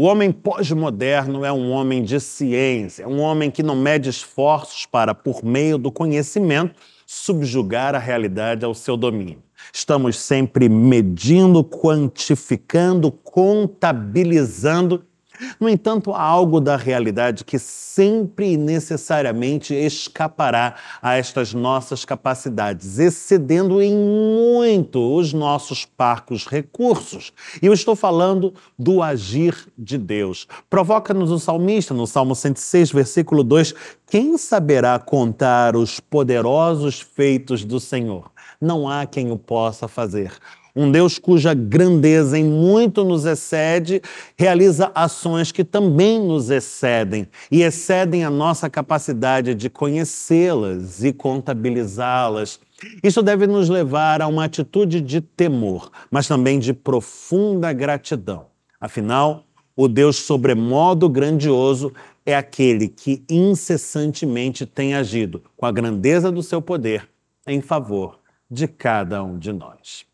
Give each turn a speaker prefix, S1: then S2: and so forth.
S1: O homem pós-moderno é um homem de ciência, é um homem que não mede esforços para, por meio do conhecimento, subjugar a realidade ao seu domínio. Estamos sempre medindo, quantificando, contabilizando no entanto, há algo da realidade que sempre e necessariamente escapará a estas nossas capacidades, excedendo em muito os nossos parcos recursos. E eu estou falando do agir de Deus. Provoca-nos o um salmista, no Salmo 106, versículo 2: Quem saberá contar os poderosos feitos do Senhor? Não há quem o possa fazer. Um Deus cuja grandeza em muito nos excede, realiza ações que também nos excedem e excedem a nossa capacidade de conhecê-las e contabilizá-las. Isso deve nos levar a uma atitude de temor, mas também de profunda gratidão. Afinal, o Deus sobremodo grandioso é aquele que incessantemente tem agido com a grandeza do seu poder em favor de cada um de nós.